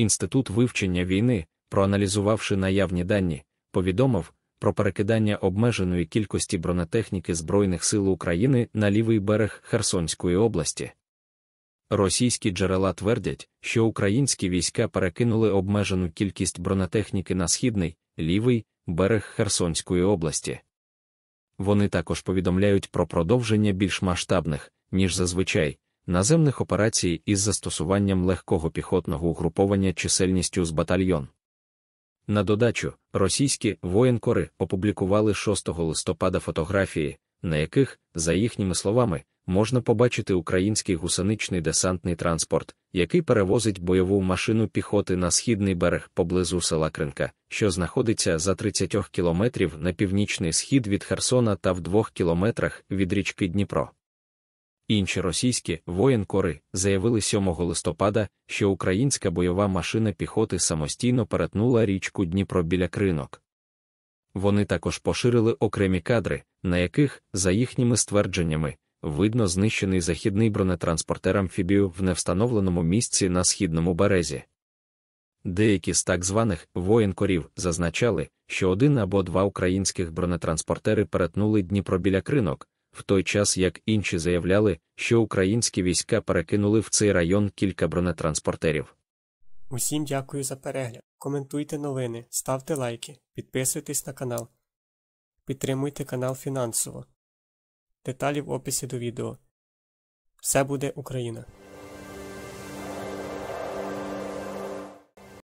Інститут вивчення війни, проаналізувавши наявні дані, повідомив про перекидання обмеженої кількості бронетехніки Збройних сил України на лівий берег Херсонської області. Російські джерела твердять, що українські війська перекинули обмежену кількість бронетехніки на східний, лівий берег Херсонської області. Вони також повідомляють про продовження більш масштабних, ніж зазвичай, наземних операцій із застосуванням легкого піхотного угруповання чисельністю з батальйон. На додачу, російські воєнкори опублікували 6 листопада фотографії, на яких, за їхніми словами, можна побачити український гусеничний десантний транспорт, який перевозить бойову машину піхоти на східний берег поблизу села Кринка, що знаходиться за 30 кілометрів на північний схід від Херсона та в 2 кілометрах від річки Дніпро. Інші російські воєнкори заявили 7 листопада, що українська бойова машина піхоти самостійно перетнула річку Дніпро біля кринок. Вони також поширили окремі кадри, на яких, за їхніми ствердженнями, видно знищений західний бронетранспортер амфібію в невстановленому місці на східному березі. Деякі з так званих воєнкорів зазначали, що один або два українських бронетранспортери перетнули Дніпро біля кринок в той час як інші заявляли, що українські війська перекинули в цей район кілька бронетранспортерів. Усім дякую за перегляд. Коментуйте новини, ставте лайки, підписуйтесь на канал, підтримуйте канал фінансово. Деталі в описі до відео. Все буде Україна!